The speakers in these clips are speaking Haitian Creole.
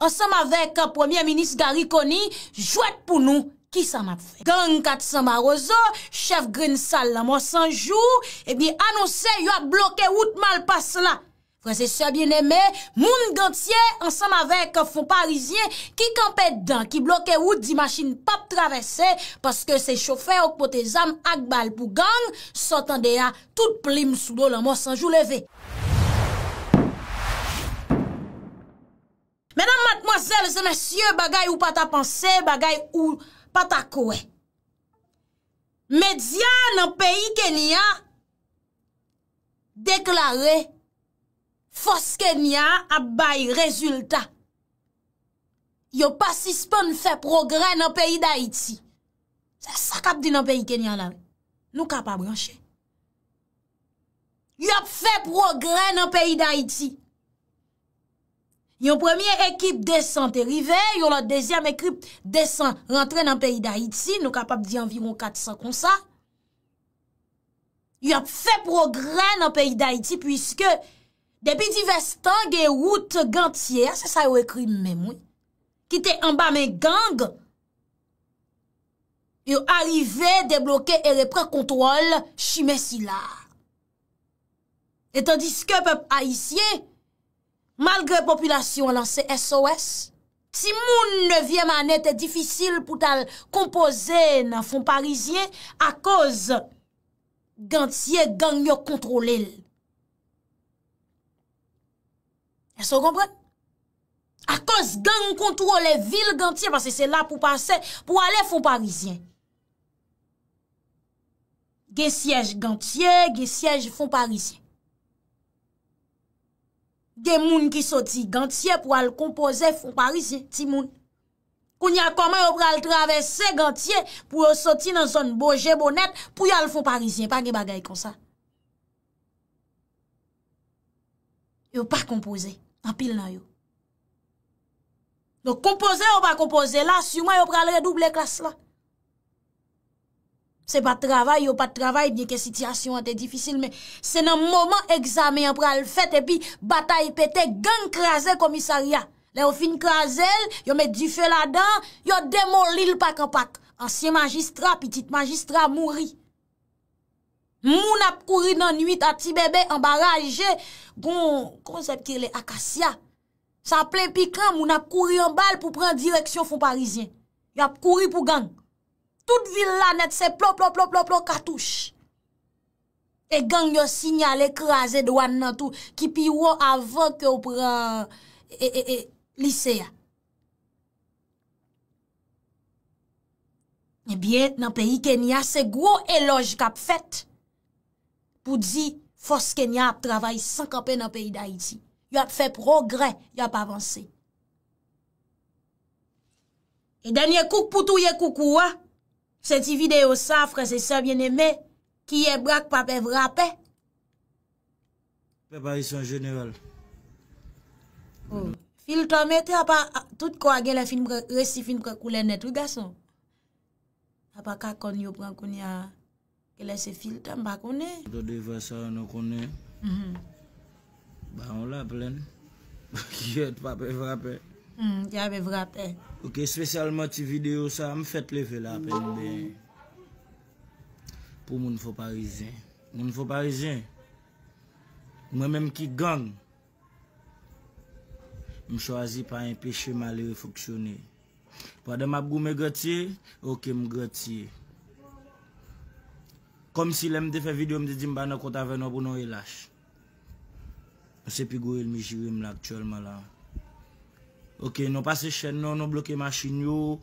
ansem avek euh, premier minis Garikoni, jwet pou nou ki san apve. Gang kat san barozo, chef green sal la monsanjou, ebi eh anonsè yo a bloke wout mal pas la. Fransè sa bienemè, moun gantye ansem avek fon parizien, ki kampe dan, ki bloke wout di machin pap travesse, paske se chofer potè zam akbal pou gang, sotande ya tout plim sou do la monsanjou leve. Menan matmozèl, se mèsyè bagay ou pata panse, bagay ou pata kowe. Medya nan peyi Kenya, deklarè, fos Kenya ap bay rezultat. Yo pasispo nou fè progrè nan peyi da iti. Se sakap di nan peyi Kenya la, nou kapab yonche. Yo fè progrè nan peyi da iti. Yon premye ekip desan terive, yon la dezyam ekip desan rentre nan peyi d'Haïti, nou kapap di environ 400 konsa. Yon fe progrè nan peyi d'Haïti, pwiske depi di vestan gen wout gantye, se sa yo ekri mè mwen, kite amba mè gang, yo arive deblokè e repre kontrol chime si la. Etan diske pep haïsye, Malgre populasyon lan se SOS, si moun nevye manet e difisil pou tal kompoze nan fon parizyen, a koz gantye ganyo kontrolel. El so kompre? A koz ganyo kontrole vil gantye, pase se la pou pase pou ale fon parizyen. Ge siyej gantye, ge siyej fon parizyen. Gen moun ki soti gantye pou al kompoze fon parisien ti moun. Koun ya koman yo pral travesse gantye pou yo soti nan zon boje bonet pou yo al fon parisien. Pa gen bagay kon sa. Yo pa kompoze, anpil nan yo. Don kompoze yo pa kompoze la, si yo man yo pral redouble klas la. Se pa travay, yo pa travay, diye ke sityasyon an te difisil, se nan mouman egzame yon pral fet, epi batay pete, gang krasen komisarya. Le ou fin krasen, yo met di fe la dan, yo demolil pak an pak. Ansyen magistra, pitit magistra, mouri. Mou nap kouri nan nuit, ati bebe, ambaraje, gon, kon sep kirele, akasya. Sa ple pi kran, mou nap kouri an bal pou pran direksyon fon parizien. Yo ap kouri pou gang. Tout vil la net se plo, plo, plo, plo, plo katouche. E gang yo sinyal ekraze douan nan tou, ki pi wo avan ke ou pran e, e, e, lise ya. E bie nan peyi Kenya, se gwo eloj kap fet, pou di fos Kenya ap travay sankanpe nan peyi da iti. Yo ap fe progre, yo ap avanse. E dan ye kouk pou tou ye kouk ou a, Seti videyo safre, se sa bien eme, kiye brak pape vrapè. Preparisyon jeneral. Oh. Filtan mette apa, tout kwa gen la resi film kwa koulè nette ou gaso? Apa kakon yo pran konya, kele se filtan bakone? Dodi vasa nan konye, ba on la plen, kiye papè vrapè. Hmm, ya be vrate. Ok, spesyalman ti video sa, m fèt leve la apen be. Po moun fò parizien. M fò parizien, m wè mèm ki gang. M chwazi pa yon peche ma lè refoksyonè. Po adè m ap gou mè gòtè, ok m gòtè. Kom si lèm te fè video m te zimba nan konta vè nan pou nou yon lâch. M se pi gou el mi jirim la aktyolman la. Ok, nou pase chen nou, nou bloke masin yo,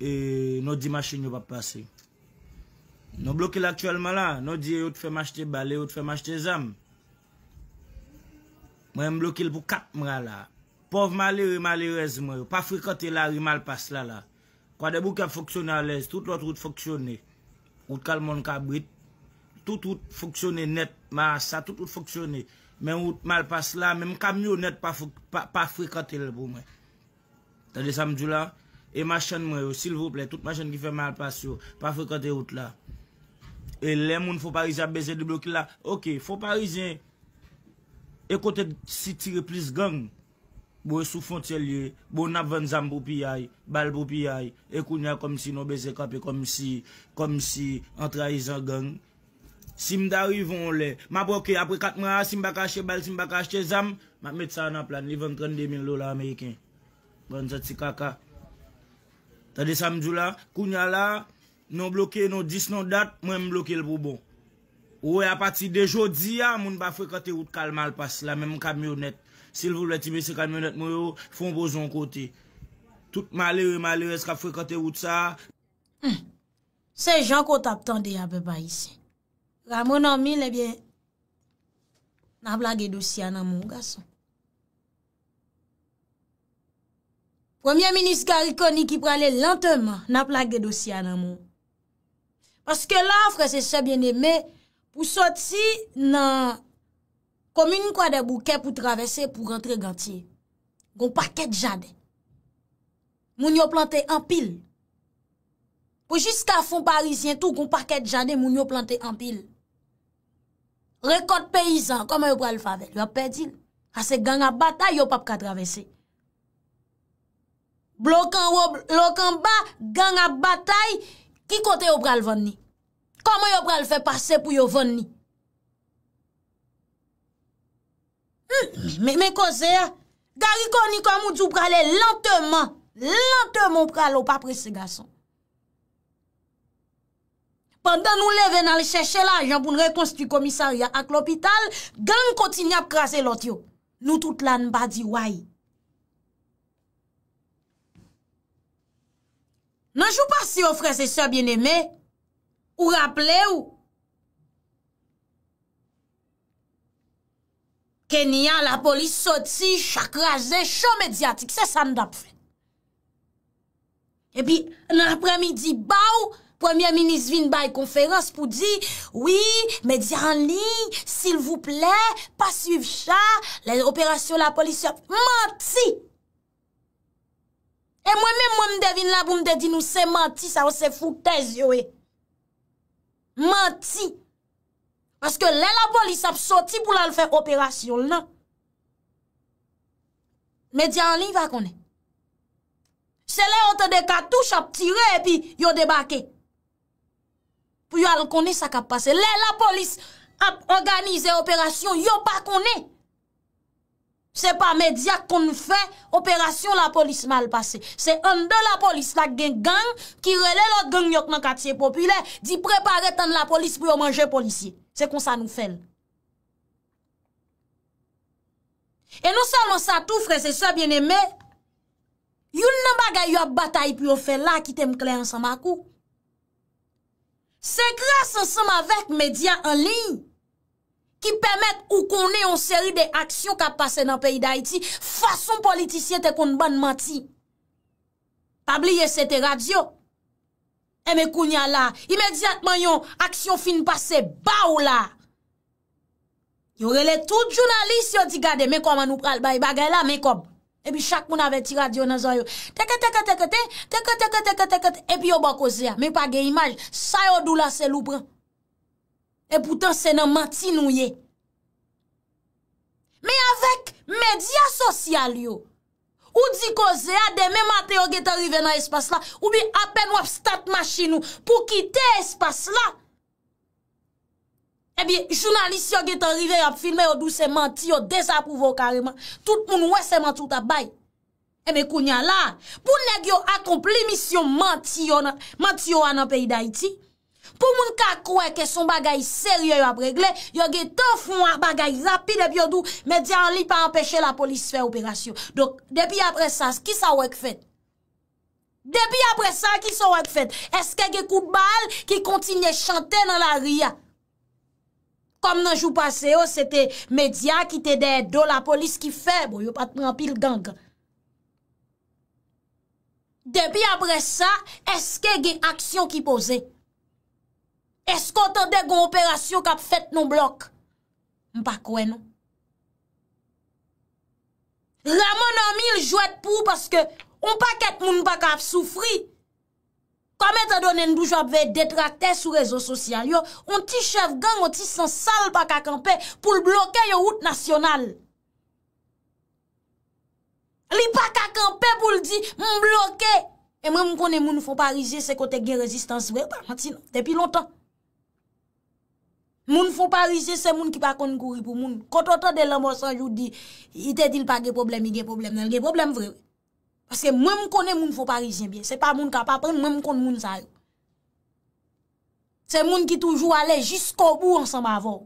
e nou di masin yo pa pase. Nou bloke l'aktuelman la, nou di yo te fe mashte bale, yo te fe mashte zam. Mwen bloke l pou kap mga la. Pov mali, ri mali rez mwen yo. Pa frikote la, ri mal pas la la. Kwa debo ke foksyon alèz, tout lot foksyone. Wout kal mon kabrit. Tout wout foksyone net, ma sa, tout wout foksyone. Men wout mal pas la, men kamyon net pa frikote l pou mwen. Sa de samjou la, e machan mwen yo, sil vople, tout machan ki fè mal pas yo, pa fè kante out la. E lè moun fò parizan beze di blok la, ok, fò parizan, e kote si tire plis gang, bo e sou fon tè liye, bo nap ven zam pou piyay, bal pou piyay, e koun ya kom si nou beze kapè, kom si, kom si, an traizan gang. Sim da rivon lè, ma bwokè apre kat mwen a, si mba kache bal, si mba kache zam, ma met sa nan plan, li ven 32 min lola Amerikèn. Ben zati kaka. Tade samdjou la, kounya la, nou blokye nou dis nou dat, mwen blokye l pou bon. Ouwe apati de jodi ya, moun ba fwe kote wout kal malpas la menm kamyonet. Sil vou leti me se kamyonet mou yo, fon bo zon kote. Tout mali we mali wez kwa fwe kote wout sa. Se jan kou tap tande ya beba isen. Ramon an mi lebe, na blage dosya nan moun gaso. Premier Ministre Karikoni ki prale lanteman na plage dosya nan moun. Paske la, frese sebyen eme, pou soti nan komini kwa de bouke pou travese pou rentre gantye. Gon parke djade. Moun yo plante an pil. Po jiska fon parisien tou, gon parke djade, moun yo plante an pil. Rekot peyizan, kama yo prale fave. Yo ap pedi, kase ah, ganga bata yo pap ka travese. Blokan wop, blokan ba, gang ap batay, ki kote yo pral ven ni? Koman yo pral fe pase pou yo ven ni? Mè hmm, koze, gari koni kon mou djou prale lanteman, lanteman pral op apre se gason. Pendan nou leve nan lè chèche la ajan pou nou rekonstitu komisaria ak l'opital, gang kontin ap krasè lot yo. Nou tout lan badi wayi. Nanjou pa si ofre se so bien eme, ou rappele ou? Kenyan la polis soti, chakraze, chan medyatik, se san da pfe. E pi nan apremi di bau, premier minis vin bay konferans pou di, oui, medyan li, sil vou ple, pa suiv chan, le operasyon la polis se manti. E mwen mwen mdevin la pou mde di nou se manti sa ou se foutez yo e. Manti. Paske lè la polis ap soti pou lal fè operasyon nan. Me di an li va konen. Se lè an te de katouche ap tire epi yo debake. Pou yo al konen sa kap pase. Lè la polis ap organize operasyon yo pa konen. Se pa medya kon nou fe operasyon la polis mal pase. Se an de la polis la gen gang ki rele la gen nyok nan katiye popile di prepare tan la polis pou yo manje polisye. Se kon sa nou fel. E nou salon sa tou fre se sa bieneme, yon nan bagay yo batay pou yo fel la ki tem kle ansan makou. Se kras ansan ma vek medya an liye. Ki pemet ou konè yon seri de aksyon ka pase nan peyi da iti, fason politisye te kon ban mati. Tabliye se te radyo, e me kounya la, imediatman yon aksyon fin pase, ba ou la. Yon rele tout jounalist yo di gade, men kom an ou pral bayi, bagay la men kom. E bi chak moun ave ti radyo nan zan yo, teke teke teke teke, teke teke teke teke, e bi yo bako ze ya, men page imaj, sayo dou la se lou pren. E poutan se nan manti nou ye. Me avèk medya sosyal yo. Ou di koze ade me manti yo geta rive eh nan espas la. Ou bi apen wap stat ma chi nou pou kite espas la. E bi jounalisi yo geta rive yap filmè yo dou se manti yo dezapouvo kareman. Tout moun wè se manti yo tabay. E me kounyan lan. Pou neg yo akomple misyon manti yo anan pe iday ti. Pou moun ka kouè ke son bagay serye yo ap regle, yo ge te foun wak bagay rapide biyo dou, media an li pa empèche la polis fè operasyon. Dok, depi apre sa, ki sa wèk fèt? Depi apre sa, ki sa wèk fèt? Eske ge kou bal ki kontinye chante nan la ria? Kom nan jou pase yo, se te media ki te de do, la polis ki fè, bo yo pat prampil gang. Depi apre sa, eske ge aksyon ki posey? Eskote de goun operasyon kap fet nou blok. Mpa kwen nou. Ramon an mi ljouet pou paske on pa ket moun bak ap soufri. Kame ta donen boujap vey detrakte sou rezo sosyal yo. On ti chev gang, on ti san sal bak akampe pou l bloke yo hout nasyonal. Li bak akampe pou l di moun bloke. E mwen mkone moun fwa parize se kote gen rezistans. Vey pa mati nan, depi lontan. Moun foun Parisien, se moun ki pa kon kouri pou moun. Koto to de l'ambos anjou di, ite dil pa ge problem, i ge problem. Nel ge problem vrewe. Paske moun konen moun foun Parisien biye. Se pa moun ka pa pren, moun kon moun sa yon. Se moun ki toujou ale, jisko bou ansan bavon.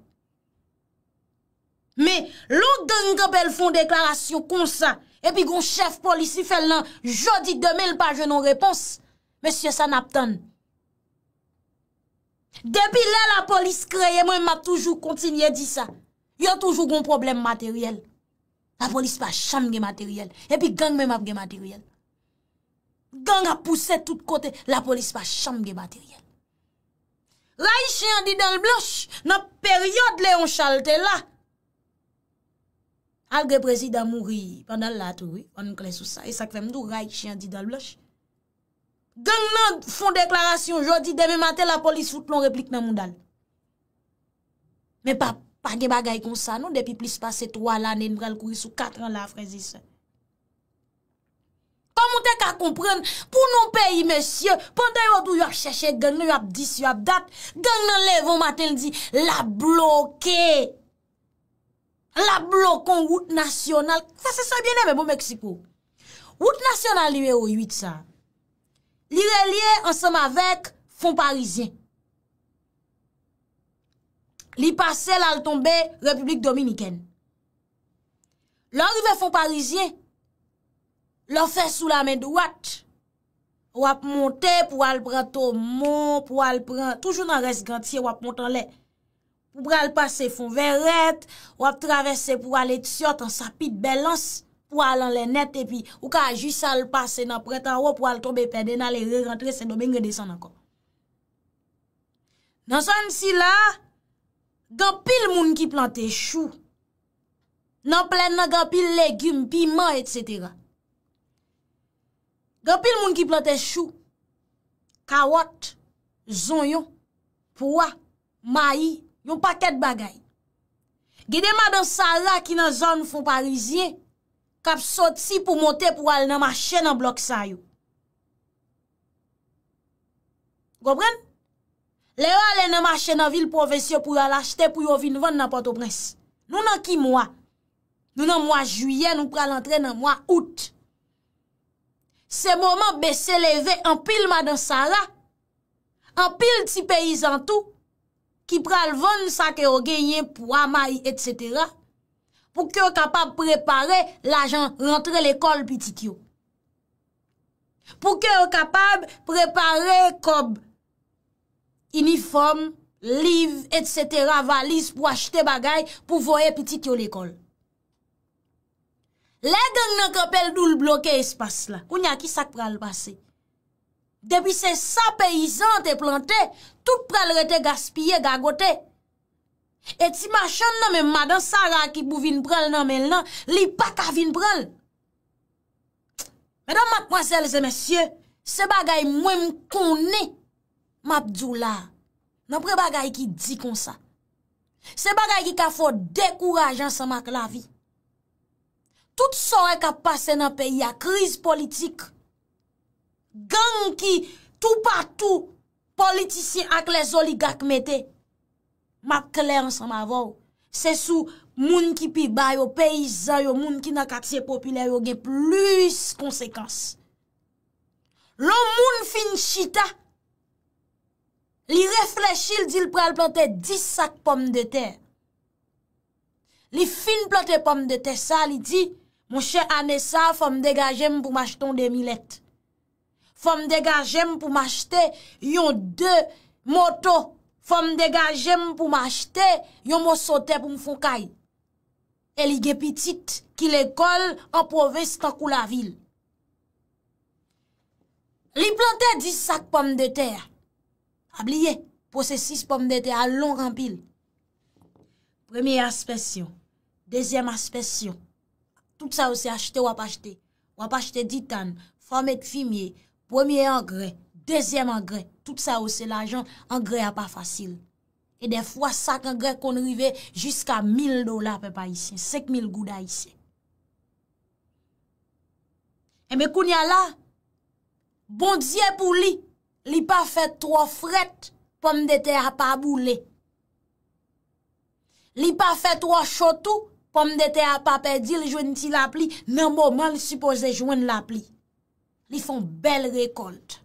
Me, lout denge bel foun deklarasyon konsan, epi goun chef polisi fèl nan, jodi demen pa jenon repons, mesye sa naptan. Depi la la polis kreye mwen ma toujou kontinye di sa Yo toujou goun problem materyel La polis pa chanm ge materyel Epi gang mwen ap ge materyel Gang ap pousse tout kote La polis pa chanm ge materyel Raye chen di dal blosh Nop peryode le yon chalte la Alge prezida mouri Pendan la touri On klesou sa E sakve mdou raye chen di dal blosh Gang nan fon deklarasyon jodi, deme maten la polis foute loun replik nan moun dal. Men pa, pa gen bagay kon sa nou, depi plis pase 3 lan en brel kouy sou 4 lan la frezise. Kom moun te ka kompren, pou nou peyi, mesye, pande yo do yo ap cheshe, gang nan yo ap dis, yo ap dat, gang nan levon maten di, la bloke, la blokon wout nasyonal, sa se sa biene men pou Meksiko. Wout nasyonal yu e o 800, Li relye ansam avek fon parizien. Li pase lal tombe republik dominiken. Lanrive fon parizien, lor fe sou la men douat, wap monte pou al pran tomon, pou al pran, toujou nan res grantie wap montan le. Pou pran al pase fon veret, wap travesse pou al etsyot ansapit belans. pou alan le net epi, ou ka aji sal pase nan pretan, ou pou al tombe pede nan le re rentre, se dobe ngrede san akor. Nan son si la, gapil moun ki plante chou, nan plen nan gapil legume, pi man, et cetera. Gapil moun ki plante chou, kawot, zon yon, poua, mayi, yon paket bagay. Gede ma dan sa la ki nan zon fon parizien, Kap sot si pou motè pou al nan ma chè nan blok sa yo. Gopren? Le yo al nan ma chè nan vil pou vè syo pou al achète pou yo vin vèn nan pato pres. Nou nan ki mwa? Nou nan mwa juyen nou pral antren nan mwa out. Se mwoman bè se leve an pil ma dan sa la. An pil ti peyizan tou. Ki pral vèn sa ke o genyen pou amay et setera. pou ke o kapab prepare l'ajan rentre l'ekol piti kyo. Pou ke o kapab prepare kob, uniform, liv, etc., valise pou achete bagay, pou voye piti kyo l'ekol. Lè gen nan kapel doul blokè espas la, kou nya ki sak pral pase. Depi se sa peyizan te plante, tout pral rete gaspye gagote. Eti machan nan men, madan Sara ki pou vin pral nan men nan, li pa ka vin pral. Medan matkwansel se men sye, se bagay mwen mkone, mapdjou la, nan pre bagay ki di kon sa. Se bagay ki ka fote dekourajan sa mak la vi. Tout sor e ka pase nan peyi a kriz politik. Gang ki tou patou politisyen ak le zoli gak mette. Ma kle ansan ma vou. Se sou moun ki pi bayo, peyizan yo, moun ki na katsye popilè yo, ge plus konsekans. Lo moun fin chita, li reflechi li dil pral plote 10 sak pomme de te. Li fin plote pomme de te sa, li di, moun chè ane sa, fòm degajem pou m'acheton de milet. Fòm degajem pou m'achete yon 2 moto. Fom degajem pou m'achete, yon m'osote pou m'fonkaye. E li gepitit ki l'ekol anpove stankou la vil. Li plantè disak pomme de ter. Abliye, posè sis pomme de ter alon rampil. Premye aspesyon, dezyem aspesyon. Tout sa ou se achete wap achete. Wap achete ditan, fom et fimye, pwemye angrè, dezyem angrè. tout sa ou se la jan, angrè a pa fasil. E de fwa sak angrè kon rive jiska mil dola pe pa isye, sek mil gouda isye. E me koun ya la, bon diye pou li, li pa fè tro fret pou mdete a pa boule. Li pa fè tro chotou pou mdete a pa pedi li jwen ti la pli, nan mouman li suppose jwen la pli. Li fon bel rekont.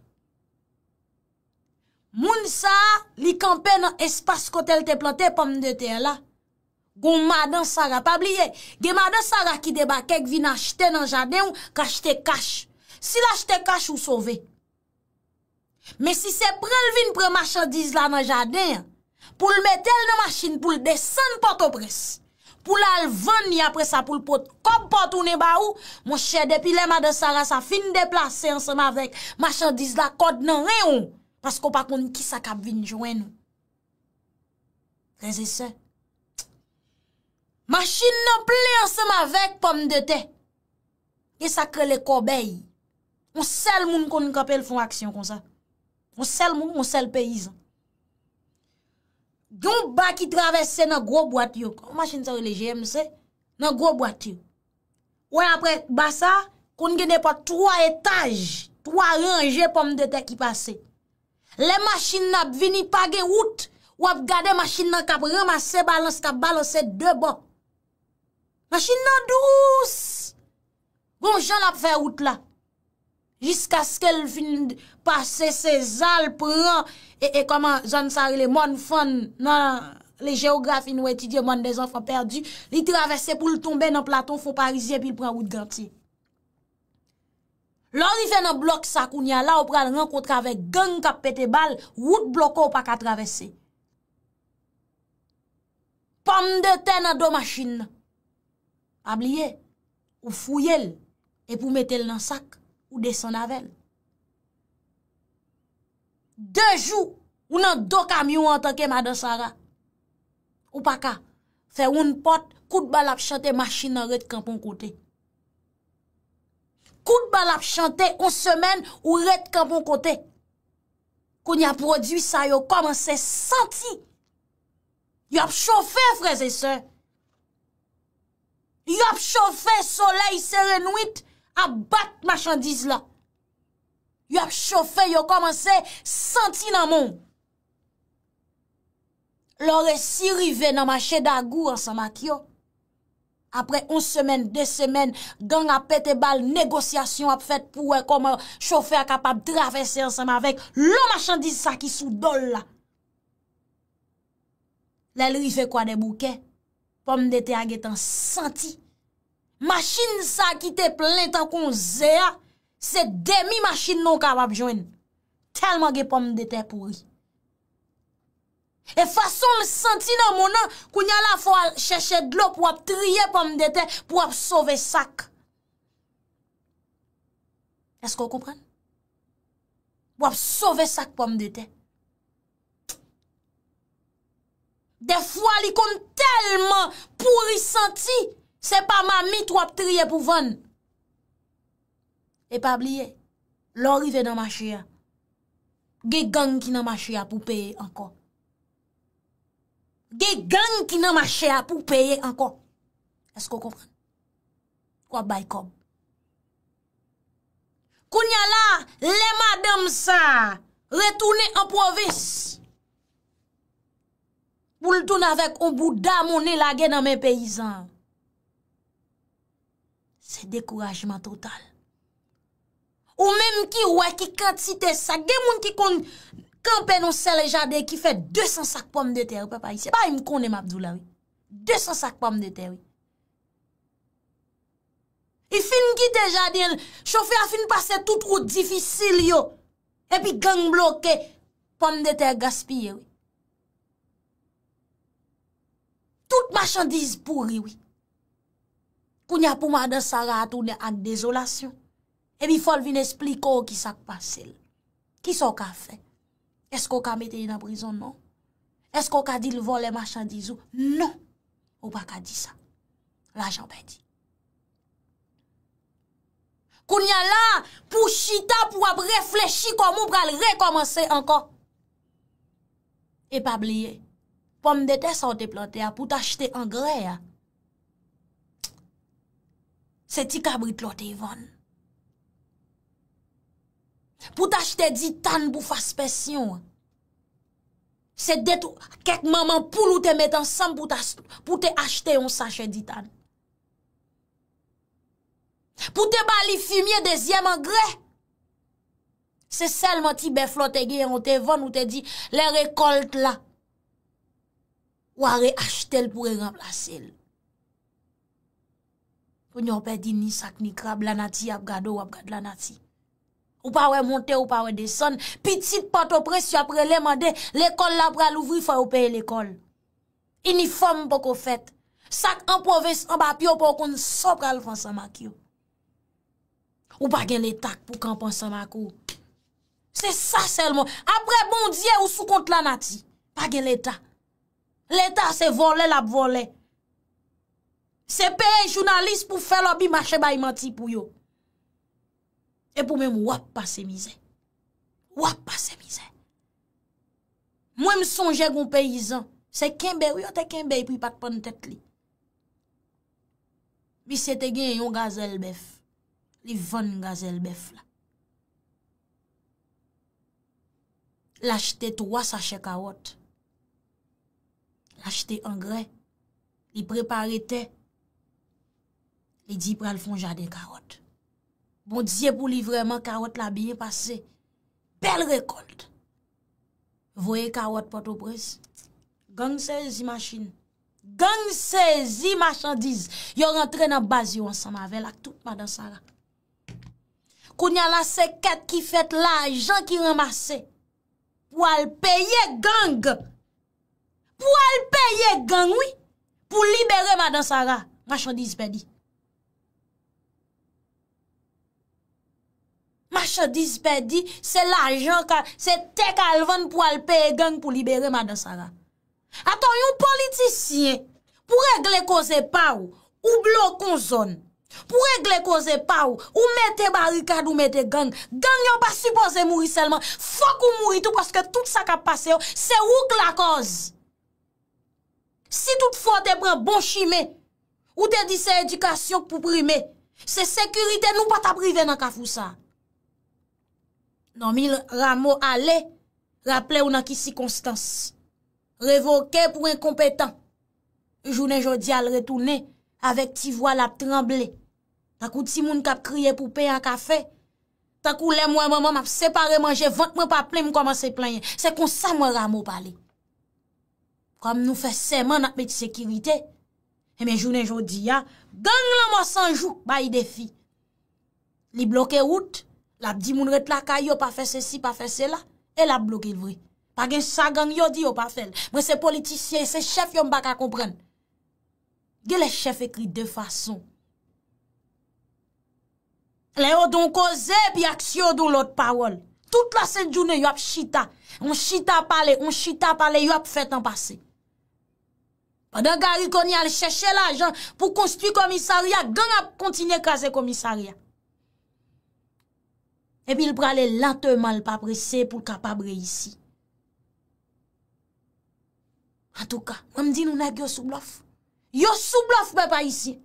Moun sa li kampe nan espas kotel te plante pom de te la. Gon madan sara pa bliye. Ge madan sara ki deba kek vi nan chete nan jadey ou ka chete kache. Si la chete kache ou sove. Me si se prel vin pre machandiz la nan jadey, pou l metel nan machin pou l desen pot opres. Pou l alvan ni apres sa pou l pot. Kom pot ou ne ba ou, moun chede pi le madan sara sa fin deplase ansama vek machandiz la kote nan rey ou. Pas kon pa kon ki sa kab vin jwen nou. Reze se. Machen nan ple ansen ma vek pomme de te. Ye sakre le kobey. Moun sel moun kon kon kapel fon aksyon kon sa. Moun sel moun, moun sel peyizan. Gyon ba ki travesse nan gro bwati yo. Machen sa yo le GMC. Nan gro bwati yo. Ou an apre ba sa, kon genepa 3 etaj. 3 range pomme de te ki pasey. Le machin nan ap vini page wout, wap gade machin nan kap ramase balanse, kap balanse deban. Machin nan douz. Bon, jan ap fè wout la. Jiska skèl fin pase se zal pran, e, e koman, zan sarile, mon fon nan le geografi nou etidye, mon de zan fò perdi, li travesse pou l tombe nan platon, fò parizye, pi l pran wout gantiye. Lori fè nan blok sak ou nyala ou pral renkot kavek genk ap pete bal, wout bloko ou paka travesse. Pam de ten nan do masjin nan. Abliye ou fouyel epou metel nan sak ou desen navel. Dejou ou nan do kamyon an tanke madan Sara ou paka fè woun pot kout bal ap chante masjin nan ret kampon kotey. Kout bal ap chante on semen ou ret kapon kote. Koun ya prodwi sa yo komanse santi. Yo ap chofe freze se. Yo ap chofe solei serenuit ap bat machandiz la. Yo ap chofe yo komanse santi nan moun. Lore si rive nan mache dagou ansan mak yo. apre on semen, de semen, gang apete bal, negosyasyon ap fèt pou kom choufer kapap dravesse ansanm avèk, lo machan diz sa ki sou dolle la. Lè lè yi fè kwa de bouke, pomme de te agè tan santi, machin sa ki te plen tan kon zè ya, se demi machin non kapap jwen, telman ge pomme de te pouri. E fason m senti nan mounan kou nyan la fwa chèche dlo pou ap triye pou m dete pou ap sove sak. Esko ou kompren? Pou ap sove sak pou m dete. De fwa li kon telman pouri senti, se pa ma mit ou ap triye pou ven. E pa bliye, lor ive nan ma chia, ge gang ki nan ma chia pou peye ankon. Ge gang ki nan ma chea pou peye ankon. Esko kompren? Kwa bay komp? Koun ya la, le madam sa, retounen anpovis. Poul tounen avèk, ou bou damo ne lage nan men peyizan. Se dekourajman total. Ou menm ki wè ki kat site sa, ge moun ki kon dekourajman total. Kampè nou sel e jade ki fè 200 sak pomme de tè wè papay. Se pa yon konè m'abdou la wè. 200 sak pomme de tè wè. Yon fin ki te jade yon. Chofè a fin pase tout ou difisil yo. E pi gang bloke pomme de tè gaspillè wè. Tout machandise pourri wè. Kou nyapou m'a de sarat ou de ak dezolasyon. E mi fol vin espliko ki sak pa sel. Ki sou ka fè? Esko ka mette yon aprizon nou? Esko ka di l vo le machandizou? Nou! Ou pa ka di sa? La jan pe di. Koun yon la, pou chita pou ap reflechi komou pral rekomense anko. E pa bliye, pou m dete sa ou te plante ya, pou t'achete an gre ya. Se ti kabri t'lo te yivon. Se ti kabri t'lo te yivon. Pou te achete ditan pou fase pesyon. Se detou, kek maman pou lou te met ansan pou te achete yon sachet ditan. Pou te bali fumye dezyem an gre. Se selman ti beflo te ge yon te von ou te di le rekolt la. Ou a reachete l pou regranplase l. Pou nyon pe di ni sak ni krab lanati ap gado ap gado lanati. Ou pa wè monte, ou pa wè deson, pitit pato presyo apre lè mande, l'ekol la pral ouvri fa ou peye l'ekol. Uniforme poko fet, sak anpoves anbapyo pokon so pral fonsan makyo. Ou pa gen l'etak pou kanponsan makyo. Se sa selmo, apre bondye ou sou kont lanati, pa gen l'etak. L'etak se vole l'ap vole. Se peye jounalist pou felopi mache bay manti pou yo. E pou mèm wap pa se mizè. Wap pa se mizè. Mwen m sonje goun peyizan. Se kembe, ou yo te kembe, i pri pat pan tet li. Bi se te gen yon gazel bef. Li von gazel bef la. L'achete towa sachè karot. L'achete angrè. Li preparete. Li di pral fonja de karot. Bon diye pou livreman karot la biye pase, bel rekolt. Voye karot poto prez, gang sezi machin, gang sezi machandiz. Yo rentre nan bazyo ansan mavel ak tout madan Sara. Kounya la se ket ki fet la ajan ki remase pou al peye gang. Pou al peye gang, oui, pou libere madan Sara, machandiz pedi. disperdi, se la jan ka se tek alvan pou alpe e gang pou libere madan sa la ato yon politisyen pou regle koze pa ou ou blo konzon pou regle koze pa ou, ou mette barikad ou mette gang, gang yon pa suppose mouri selman, fok ou mouri tou koske tout sa ka pase yo, se wouk la koz si tout fote pre bon chime ou dedise edikasyon pou prime, se sekurite nou pa ta prive nan ka fousa Non mi ramo ale, Raple ou nan ki sikonstans, Revoke pou en kompetan, Jounen jodi al retoune, Avek ti vo la tremble, Tak ou ti moun kap kriye pou pe a kafe, Tak ou lem wè mè mè mè mè ap separe manje, Vant mè pa ple mè koman se plenye, Se konsa mè ramo pale, Kom nou fe seman ak me ti sekirite, E men jounen jodi ya, Gang la mò sanjou, Bayi defi, Li bloke out, La di moun ret laka yo pa fese si, pa fese la, e la blokil vri. Pa gen sa gang yo di yo pa fel. Mwen se politisye, se chef yon baka kompren. Gen le chef ekri de fason. Le yo don koze, pi aksyo don lot parol. Tout la se jounen yo ap chita. On chita pale, on chita pale, yo ap fet en pase. Pa den gari konye al chese la jan, pou konstu komisariya, gen ap kontine kaze komisariya. epil prale lante mal paprese pou kapabre isi. An tou ka, wam di nou nag yo soublof. Yo soublof pe pa isi.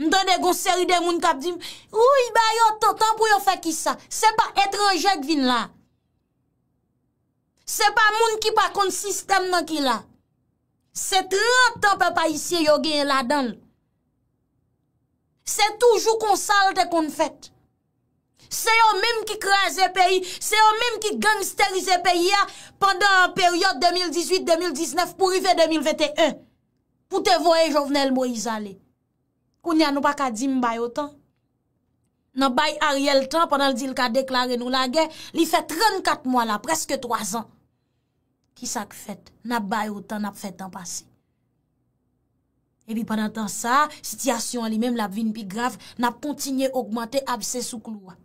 Mdande gonseri de moun kap di m, ouy ba yo ton tan pou yo fe ki sa, se pa etranjek vin la. Se pa moun ki pa kon sistem nan ki la. Se trante pe pa isi yo gen la dan. Se toujou kon salte kon fet. Se yon mèm ki kre an zè peyi, se yon mèm ki gangsterize peyi ya pandan an peryot 2018-2019 pou rive 2021. Pou te voye jovenel mou izale. Kou nyan nou pa ka di mbay otan. Nan bay a riel tan pandan l di l ka deklare nou la gen, li fè 34 mwa la, preske 3 an. Ki sak fèt, nan bay otan nap fèt an pasi. E bi pandan tan sa, sityasyon li mèm la vin pi graf, nap kontinye augmante apse sou kloa.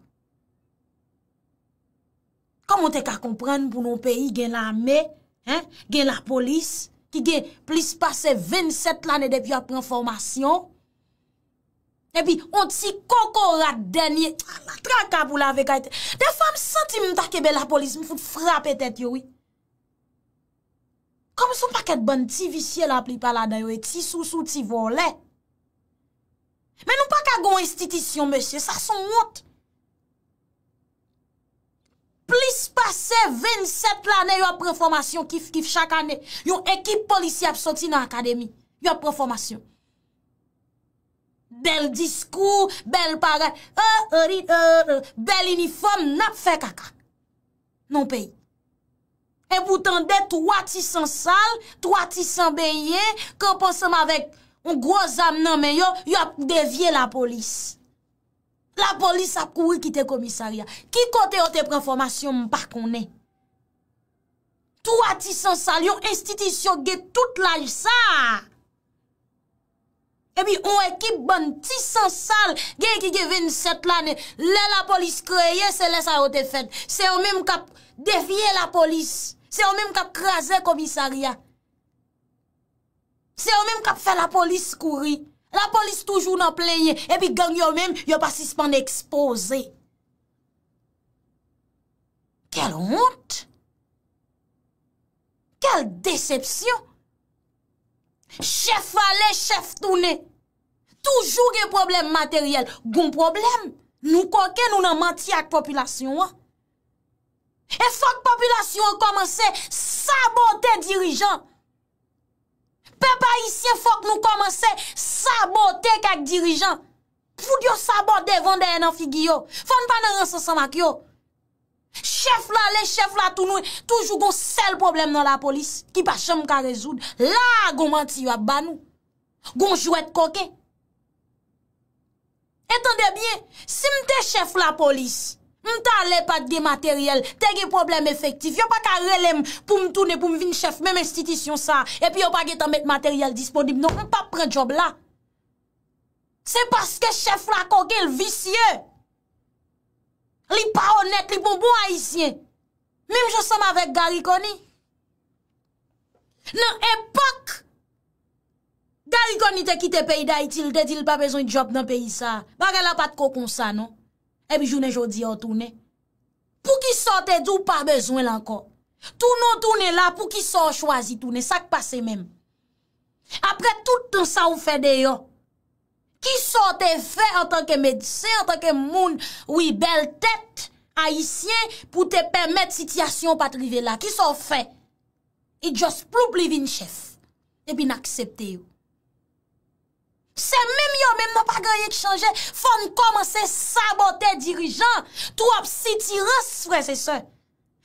Komon te ka kompren pou nou peyi gen la ah, me, gen la polis, ki gen plis pase 27 lane depi apren formasyon. Epi, on ti koko rat denye, traka pou la vekayte. De fam senti mta kebe la polis, mi foute frape tet yo we. Kom son pa ket ban ti vishye la pli pala de yo we, ti sou sou, ti vole. Men nou pa ka gwen istitisyon meche, sa son mwot. Plis pase 27 l ane yo preformasyon kif kif chak ane, yo ekip polisi apsoti nan akademi, yo preformasyon. Bel diskou, bel paray, e, e, e, bel uniform, nap fe kaka, non pey. E boutan dey 3 600 sal, 3 600 beye, konponsan ma vek, on groz am nan men yo, yo devye la polis. La polis ap kouri kite komisaryan. Ki kote ote pren formasyon mpa konen? Tou a ti san sal, yon institisyon ge tout la li sa. Ebi, yon ekip ban ti san sal, ge yon ki ge 27 lane, le la polis kreye, se le sa ote fed. Se yo menm kap devye la polis. Se yo menm kap kraze komisaryan. Se yo menm kap fe la polis kouri. la polis toujou nan plenye, epi gang yo men, yo pasispan ekspose. Kel honte? Kel decepsyon? Chef ale, chef toune, toujou gen problem materyel, goun problem, nou konke nou nan manti ak popilasyon. E fok popilasyon komanse, sabote dirijan. Pe pa isye fok nou komanse, sabote dirijan. Sabote kak dirijan. Fou diyo sabote devande enan figi yo. Fon pa nan rinsosan ak yo. Chef la le, chef la tou nou. Toujou goun sel problem nan la polis. Ki pa chan mka rezoud. La goun manti yo ap banou. Goun jou et koke. Etande bien. Si mte chef la polis. Mte ale pat ge materiel. Te ge problem efektif. Yo pa ka relem pou mtoune pou mvin chef. Mem institisyon sa. E pi yo pa ge tan met materiel disponib. Non mpa pren job la. Se paske chef lakon ke l visye. Li pa honet, li pou bon bou aisyen. Mim jose m avek gari koni. Nan epok, gari koni te kite peyi da itil, te dil pa bezon jop nan peyi sa. Mange la pat kokon sa, non? Ebi jounen jodi yo toune. Pou ki sote, tou pa bezon lankon. Tou nou toune la, pou ki sote chwazi toune. Sak pase men. Apre toutan sa ou fede yo. Ki sou te fè an tanke medise, an tanke moun wibèl tèt aisyen pou te pèmèd sityasyon patrive la? Ki sou fè? It just ploup li vin chèf. E bin aksepte yo. Se mèm yo mèm nan pa gwenye ki chanje, fòn kòman se sabote dirijan. Twop si tiras fè se sè.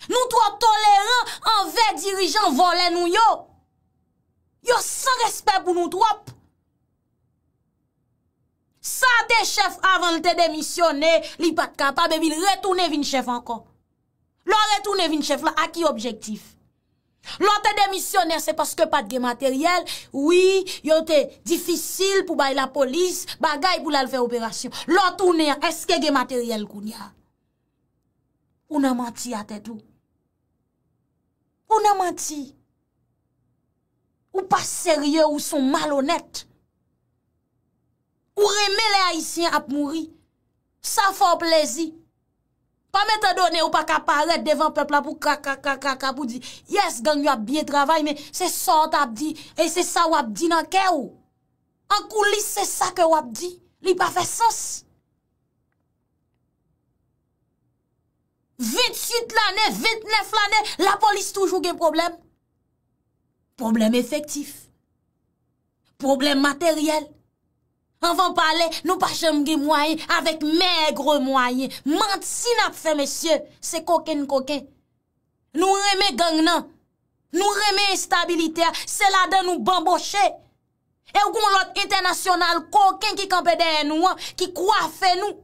Nou twop tolèran an vè dirijan volè nou yo. Yo san respè pou nou twop. Sa te chef avan te demisyone, li pat ka pa bebi retoune vin chef ankon. Lo retoune vin chef la, a ki objektif? Lo te demisyone se paske pat ge materiel, oui, yo te difisil pou bay la polis, bagay pou lal fe operasyon. Lo toune, eske ge materiel koun ya? Ou nan manti a te tou? Ou nan manti? Ou pa serye ou son mal honet? Ou reme le haisyen ap mouri. Sa fò plèzi. Pa mè te donè ou pa ka paret devan pèp la pou kaka kaka kaka pou di. Yes, gang yon ap biye travay, men se sot ap di, e se sa wap di nan kè ou. An koulis se sa ke wap di. Li pa fè sos. Vite süt lanè, vite nef lanè, la polis toujou gen problem. Problem efektif. Problem materyel. An van pale nou pa jemge mwayen avèk mègre mwayen. Mant sin ap fè mesye, se koken koken. Nou remè gang nan, nou remè instabilitea, se la den nou bamboshe. E ou goun lote internasyonal, koken ki kampede en nou an, ki kwa fè nou.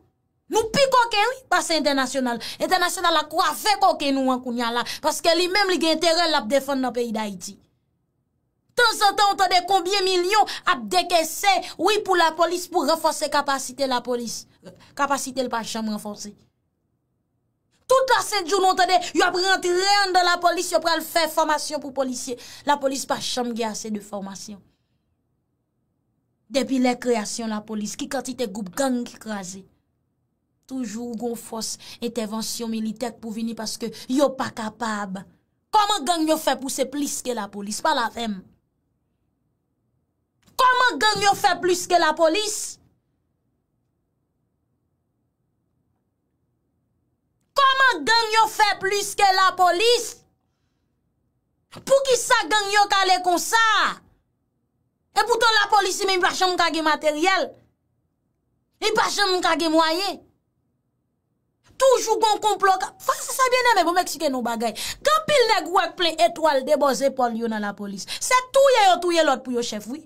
Nou pi koken, pas internasyonal. Internasyonal la kwa fè koken nou an koun nyalan. Paske li menm li gen teren la ap defon nan peyi da iti. Tan san tan ontade, kombye milyon ap deke se, oui pou la polis pou renforser kapasite la polis. Kapasite l pa chanm renforser. Tout la senjoun ontade, yo ap rentre rien dan la polis, yo pral fè formasyon pou polisye. La polis pa chanm gè asè de formasyon. Depi lè kreasyon la polis, ki kantite goup gang krease. Toujou goun fòs etè vensyon militek pou vini paske yo pa kapab. Koman gang yo fè pou se pliske la polis, pa la fem? Koman gen yo fe plis ke la polis? Koman gen yo fe plis ke la polis? Pou ki sa gen yo kale kon sa? E pouton la polis ime mba chan mkage materyel. I mba chan mkage mwaye. Toujou kon komplon ka. Fa se sa biene me pou meksike nou bagay. Kan pil neg wak ple etwal de bo zepol yo nan la polis. Se touye yo touye lot pou yo chef woye.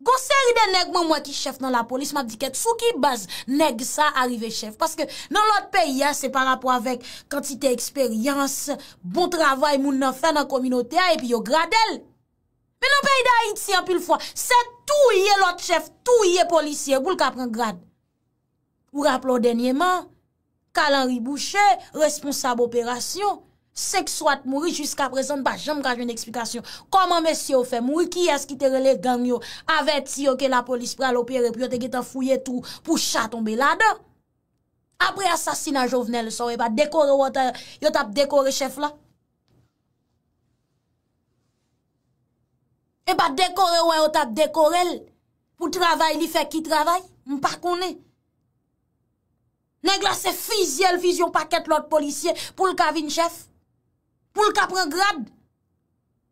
Gonseri de neg mwen mwen ki chef nan la polis, mwen diket sou ki baz neg sa arive chef. Paske nan lot pe ya, se pa rapwa vek kantite eksperyans, bon travay moun nan fe nan kominote a, epi yo grad el. Men nan pe ya, iti an pil fwa, se tou ye lot chef, tou ye polisier, bou l ka pren grad. Ou raplo denye man, kalan ribouche, responsab operasyon. Sek swat mouri jiska prezant, pa jom kaj un eksplikasyon. Koman mèsyo fè mouri ki yas ki te rele gang yo avè ti yo ke la polis pral opere pi yo te geta fouye tou pou chaton belade. Apre asasina jovenel so, e ba dekore wè yo tap dekore chef la. E ba dekore wè yo tap dekorel pou travay li fè ki travay, mpa konè. Nè glase fizyel, vizyon pakèt lòt polisye, pou l'kavin chef. Poul kapre grad.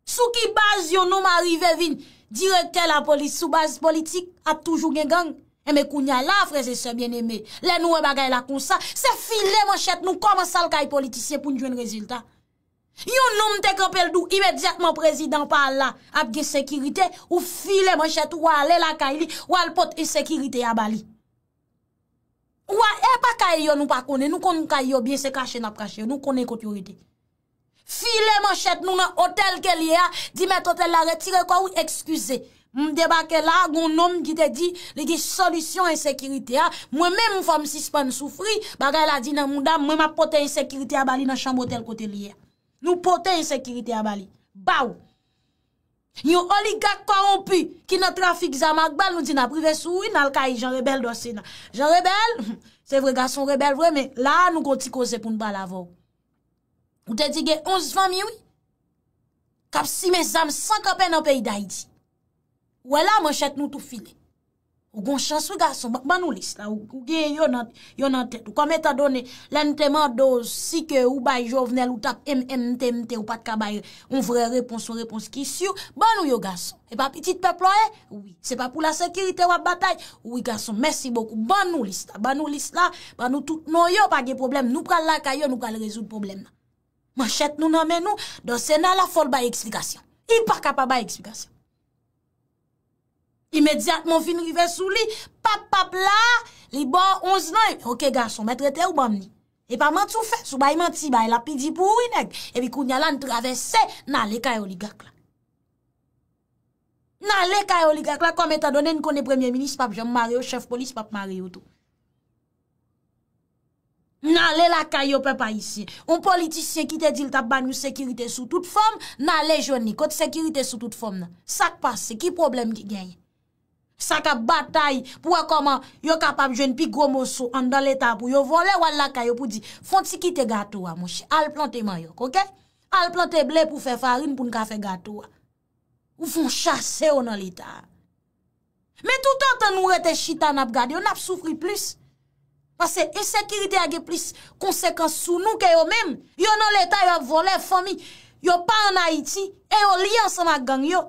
Sou ki baz yon nom arive vin, direkte la polis, sou baz politik, ap toujou gen gang. E me kounya la, freze se bien eme. Le nou e bagay la konsa. Se filè man chet nou, koma sal kay e politisye pou njwen rezultat. Yon nom te kapel dou, imedjetman prezident pa la, ap ge sekirite, ou filè man chet, ou alè la kay li, ou al pot e sekirite ya bali. Ou a epa kay e yo nou pa kone, nou konen kay e yo, biye se kache nap kache, nou kone koti yorite. File man chet nou nan otel ke liye a, di met otel la retire kwa ou ekskuse. Mw debake la, goun nom ki te di, li ki solisyon ensekirite a. Mwen men mw fom sispan soufri, bagay la di nan mw dam, mwen ma pote ensekirite a bali nan chanm otel kote liye a. Nou pote ensekirite a bali. Baw! Yon oligak korompi ki nan trafik zamak bal, nou di nan prive soui, nan lka yi jan rebel dosi na. Jan rebel, se vre gason rebel vre, men la nou konti kose pou nou bal avon. Ou te dige 11 vami oui? Kap si men zam, sank apen apen iday di. Ou ala e mwen chet nou tou file. Ou gon chans ou gason, bak ban ou list la, ou gen yo nan tet. Ou kame ta done, len teman dos, si ke ou bay jovnel, ou tap M, M, M, T, ou pat kabay, ou vre repons, ou repons ki syou, ban ou yo gason. E pa pitit peplo e, oui, se pa pou la sekirite wap batay, oui gason, mersi bokou, ban ou list la, ban ou list la, ban ou tout nou yo, pa ge problem, nou pral la kayo, nou kal rezout problem la Man chet nou nan men nou, do se nan la fol baye eksplikasyon. I pa kapa baye eksplikasyon. Imediatman fin rive sou li, pap pap la, li bo 11 nan. E ok gason, me trete ou bam ni? E pa man sou fe, sou baye manti, baye la pidi pou ou inek. E bi koun nyalan travese, nan le kaya e oligak la. Nan le kaya e oligak la, kom etadone ni kone premier minis, pap jom marye ou chef polis, pap marye ou tou. Nan le lakay yo pe pa isi. Un politisye ki te dil tap banyou sekirite sou tout fom nan le jouni. Kote sekirite sou tout fom nan. Sak pase, ki problem ki genye? Sak ap batay pou akoman yo kapap jwen pi gomo sou an dan leta pou yo vole wale lakay yo pou di. Fonte si kite gato wa monshi, al plante mayok, oke? Al plante ble pou fe farin pou nka fe gato wa. Ou fon chase yo nan leta. Me tout an te nou rete chita nap gade, yo nap soufri plis. Pase esekirite agi plis konsekans sou nou ke yo men, yo nan leta yo vole fomi, yo pa an Haiti, e yo liye ansan ak gang yo.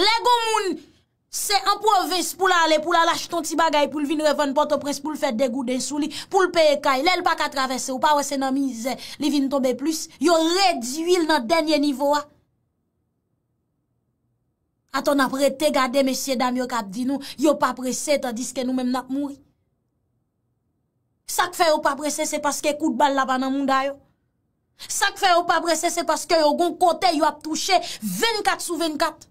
Le goun moun se anpoves pou la ale, pou la lach ton ti bagay pou lvin revan porto pres, pou lfet degou den sou li, pou lpeye kay, lel pa katravesse ou pa wese nan mize, li vin tombe plis, yo rediwil nan denye nivou a. Aton apre te gade mesye dam yo kap di nou, yo pa aprese ta diske nou men apmouri. Sak fe yo pa aprese se paske kout bal laban nan moun dayo. Sak fe yo pa aprese se paske yo gon kote yo ap touche 24 sou 24.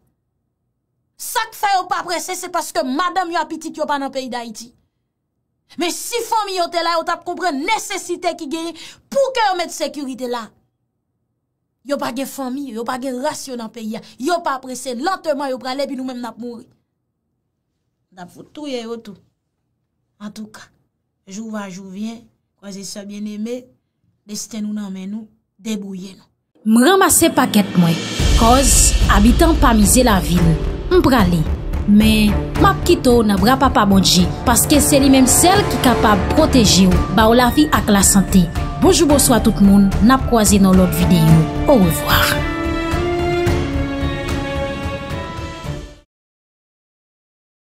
Sak fe yo pa aprese se paske madame yo apitit yo pa nan peyi da iti. Me si fomi yo te la yo tap kompre nesesite ki geye pou ke yo met sekurite la. Yo pa ge fomi yo, yo pa ge rasyon nan peyi ya. Yo pa aprese lanteman yo prale bi nou men nap mouri. Nap voutouye yo tou. An tou ka. Jou va, jou vyen, kwa zi sa bien eme, desten nou nanmen nou, debouye nou. M ramase paket mwen, koz, abitan pa mize la vil, m prale. Men, map kito nan bra pa pa bodje, paske se li menm sel ki kapab proteji ou, ba ou la vi ak la sante. Bojou bojou a tout moun, nap kwa zi nan lot videyo. Ou revoar.